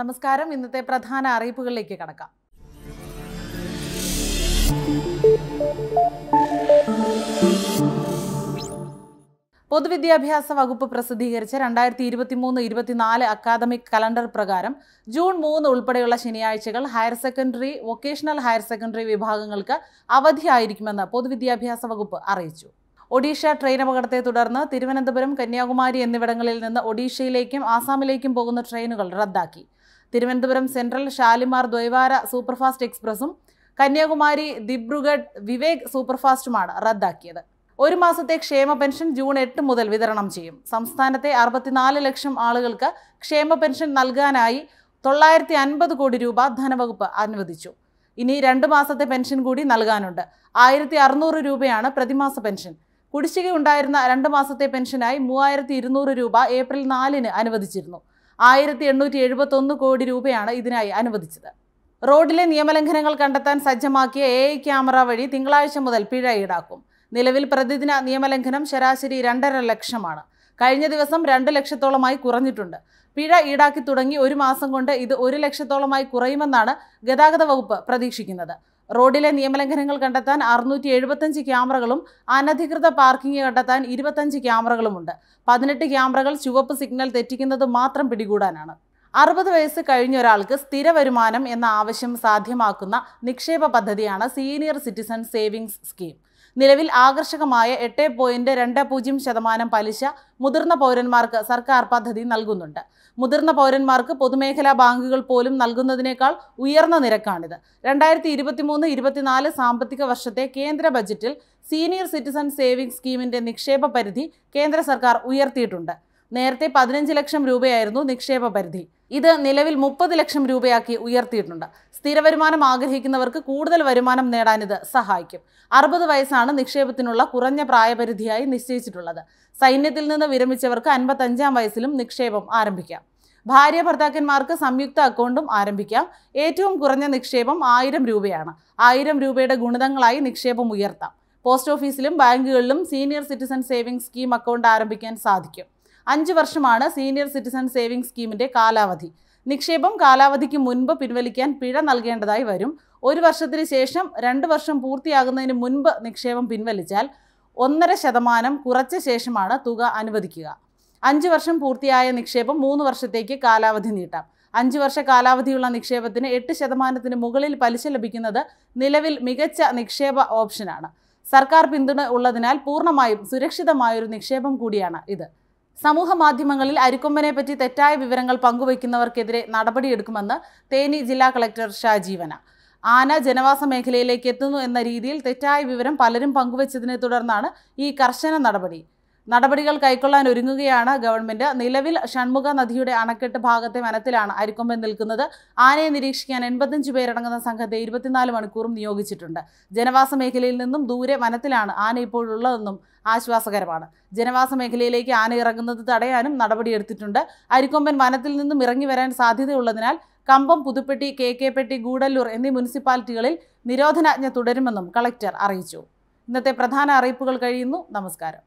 നമസ്കാരം ഇന്നത്തെ പ്രധാന അറിയിപ്പുകളിലേക്ക് കടക്കാം പൊതുവിദ്യാഭ്യാസ വകുപ്പ് പ്രസിദ്ധീകരിച്ച രണ്ടായിരത്തി ഇരുപത്തിമൂന്ന് ഇരുപത്തിനാല് അക്കാദമിക് കലണ്ടർ പ്രകാരം ജൂൺ മൂന്ന് ഉൾപ്പെടെയുള്ള ശനിയാഴ്ചകൾ higher secondary vocational higher secondary വിഭാഗങ്ങൾക്ക് അവധിയായിരിക്കുമെന്ന് പൊതുവിദ്യാഭ്യാസ വകുപ്പ് അറിയിച്ചു ഒഡീഷ ട്രെയിൻ അപകടത്തെ തുടർന്ന് തിരുവനന്തപുരം കന്യാകുമാരി എന്നിവിടങ്ങളിൽ നിന്ന് ഒഡീഷയിലേക്കും ആസാമിലേക്കും പോകുന്ന ട്രെയിനുകൾ റദ്ദാക്കി തിരുവനന്തപുരം സെൻട്രൽ ഷാലിമാർ ദ്വൈവാര സൂപ്പർഫാസ്റ്റ് എക്സ്പ്രസും കന്യാകുമാരി ദിബ്രുഗഡ് വിവേക് സൂപ്പർഫാസ്റ്റുമാണ് റദ്ദാക്കിയത് ഒരു മാസത്തെ ക്ഷേമ പെൻഷൻ ജൂൺ എട്ട് മുതൽ വിതരണം ചെയ്യും സംസ്ഥാനത്തെ അറുപത്തിനാല് ലക്ഷം ആളുകൾക്ക് ക്ഷേമ പെൻഷൻ നൽകാനായി തൊള്ളായിരത്തി അൻപത് കോടി രൂപ ധനവകുപ്പ് അനുവദിച്ചു ഇനി രണ്ട് മാസത്തെ പെൻഷൻ കൂടി നൽകാനുണ്ട് ആയിരത്തി അറുന്നൂറ് രൂപയാണ് പ്രതിമാസ പെൻഷൻ കുടിശ്ശിക ഉണ്ടായിരുന്ന രണ്ട് മാസത്തെ പെൻഷനായി മൂവായിരത്തി ഇരുന്നൂറ് രൂപ ഏപ്രിൽ നാലിന് അനുവദിച്ചിരുന്നു ആയിരത്തി എണ്ണൂറ്റി എഴുപത്തൊന്ന് കോടി രൂപയാണ് ഇതിനായി അനുവദിച്ചത് റോഡിലെ നിയമലംഘനങ്ങൾ കണ്ടെത്താൻ സജ്ജമാക്കിയ എ ഐ ക്യാമറ വഴി തിങ്കളാഴ്ച മുതൽ പിഴ ഈടാക്കും നിലവിൽ പ്രതിദിന നിയമലംഘനം ശരാശരി രണ്ടര ലക്ഷമാണ് കഴിഞ്ഞ ദിവസം രണ്ട് ലക്ഷത്തോളമായി കുറഞ്ഞിട്ടുണ്ട് പിഴ ഈടാക്കി തുടങ്ങി ഒരു മാസം കൊണ്ട് ഇത് ഒരു ലക്ഷത്തോളമായി കുറയുമെന്നാണ് ഗതാഗത വകുപ്പ് പ്രതീക്ഷിക്കുന്നത് റോഡിലെ നിയമലംഘനങ്ങൾ കണ്ടെത്താൻ അറുന്നൂറ്റി എഴുപത്തഞ്ച് ക്യാമറകളും അനധികൃത പാർക്കിംഗ് കണ്ടെത്താൻ ഇരുപത്തഞ്ച് ക്യാമറകളുമുണ്ട് പതിനെട്ട് ക്യാമറകൾ ചുവപ്പ് സിഗ്നൽ തെറ്റിക്കുന്നത് മാത്രം പിടികൂടാനാണ് അറുപത് വയസ്സ് കഴിഞ്ഞ ഒരാൾക്ക് സ്ഥിര വരുമാനം എന്ന ആവശ്യം സാധ്യമാക്കുന്ന നിക്ഷേപ പദ്ധതിയാണ് സീനിയർ സിറ്റിസൺ സേവിങ്സ് സ്കീം നിലവിൽ ആകർഷകമായ എട്ട് പോയിന്റ് രണ്ട് പൂജ്യം ശതമാനം പലിശ മുതിർന്ന പൗരന്മാർക്ക് സർക്കാർ പദ്ധതി നൽകുന്നുണ്ട് മുതിർന്ന പൗരന്മാർക്ക് പൊതുമേഖലാ ബാങ്കുകൾ പോലും നൽകുന്നതിനേക്കാൾ ഉയർന്ന നിരക്കാണിത് രണ്ടായിരത്തി ഇരുപത്തിമൂന്ന് ഇരുപത്തിനാല് സാമ്പത്തിക വർഷത്തെ കേന്ദ്ര ബജറ്റിൽ സീനിയർ സിറ്റിസൺ സേവിംഗ് സ്കീമിന്റെ നിക്ഷേപ പരിധി കേന്ദ്ര സർക്കാർ ഉയർത്തിയിട്ടുണ്ട് നേരത്തെ പതിനഞ്ച് ലക്ഷം രൂപയായിരുന്നു നിക്ഷേപ പരിധി ഇത് നിലവിൽ മുപ്പത് ലക്ഷം രൂപയാക്കി ഉയർത്തിയിട്ടുണ്ട് സ്ഥിര വരുമാനം ആഗ്രഹിക്കുന്നവർക്ക് കൂടുതൽ വരുമാനം നേടാൻ ഇത് സഹായിക്കും അറുപത് വയസ്സാണ് നിക്ഷേപത്തിനുള്ള കുറഞ്ഞ പ്രായപരിധിയായി നിശ്ചയിച്ചിട്ടുള്ളത് സൈന്യത്തിൽ നിന്ന് വിരമിച്ചവർക്ക് അൻപത്തഞ്ചാം വയസ്സിലും നിക്ഷേപം ആരംഭിക്കാം ഭാര്യ ഭർത്താക്കന്മാർക്ക് സംയുക്ത അക്കൗണ്ടും ആരംഭിക്കാം ഏറ്റവും കുറഞ്ഞ നിക്ഷേപം ആയിരം രൂപയാണ് ആയിരം രൂപയുടെ ഗുണിതങ്ങളായി നിക്ഷേപം ഉയർത്താം പോസ്റ്റ് ഓഫീസിലും ബാങ്കുകളിലും senior citizen savings scheme account ആരംഭിക്കാൻ സാധിക്കും അഞ്ച് വർഷമാണ് സീനിയർ സിറ്റിസൺ സേവിംഗ് സ്കീമിൻ്റെ കാലാവധി നിക്ഷേപം കാലാവധിക്ക് മുൻപ് പിൻവലിക്കാൻ പിഴ നൽകേണ്ടതായി വരും ഒരു വർഷത്തിന് ശേഷം രണ്ട് വർഷം പൂർത്തിയാകുന്നതിന് മുൻപ് നിക്ഷേപം പിൻവലിച്ചാൽ ഒന്നര ശതമാനം കുറച്ച ശേഷമാണ് തുക അനുവദിക്കുക അഞ്ച് വർഷം പൂർത്തിയായ നിക്ഷേപം മൂന്ന് വർഷത്തേക്ക് കാലാവധി നീട്ടാം അഞ്ച് വർഷ കാലാവധിയുള്ള നിക്ഷേപത്തിന് എട്ട് ശതമാനത്തിന് മുകളിൽ പലിശ ലഭിക്കുന്നത് നിലവിൽ മികച്ച നിക്ഷേപ ഓപ്ഷനാണ് സർക്കാർ പിന്തുണ ഉള്ളതിനാൽ പൂർണ്ണമായും സുരക്ഷിതമായൊരു നിക്ഷേപം കൂടിയാണ് ഇത് സമൂഹ മാധ്യമങ്ങളിൽ അരിക്കൊമ്പനെ പറ്റി തെറ്റായ വിവരങ്ങൾ പങ്കുവയ്ക്കുന്നവർക്കെതിരെ നടപടിയെടുക്കുമെന്ന് തേനി ജില്ലാ കളക്ടർ ഷാജീവന ആന ജനവാസ മേഖലയിലേക്ക് എത്തുന്നു എന്ന രീതിയിൽ തെറ്റായ വിവരം പലരും പങ്കുവച്ചതിനെ തുടർന്നാണ് ഈ കർശന നടപടി നടപടികൾ കൈക്കൊള്ളാൻ ഒരുങ്ങുകയാണ് ഗവൺമെന്റ് നിലവിൽ ഷൺമുഖ നദിയുടെ അണക്കെട്ട് ഭാഗത്തെ വനത്തിലാണ് അരിക്കൊമ്പൻ നിൽക്കുന്നത് ആനയെ നിരീക്ഷിക്കാൻ എൺപത്തഞ്ച് പേരടങ്ങുന്ന സംഘത്തെ ഇരുപത്തിനാല് മണിക്കൂറും നിയോഗിച്ചിട്ടുണ്ട് ജനവാസ മേഖലയിൽ നിന്നും ദൂരെ വനത്തിലാണ് ആന ഇപ്പോഴുള്ളതെന്നും ആശ്വാസകരമാണ് ജനവാസ മേഖലയിലേക്ക് ആന ഇറങ്ങുന്നത് തടയാനും നടപടിയെടുത്തിട്ടുണ്ട് അരിക്കൊമ്പൻ വനത്തിൽ നിന്നും ഇറങ്ങി വരാൻ സാധ്യതയുള്ളതിനാൽ കമ്പം പുതുപ്പെട്ടി കെ കെ പെട്ടി ഗൂഡല്ലൂർ എന്നീ മുനിസിപ്പാലിറ്റികളിൽ നിരോധനാജ്ഞ തുടരുമെന്നും കളക്ടർ അറിയിച്ചു ഇന്നത്തെ പ്രധാന അറിയിപ്പുകൾ കഴിയുന്നു നമസ്കാരം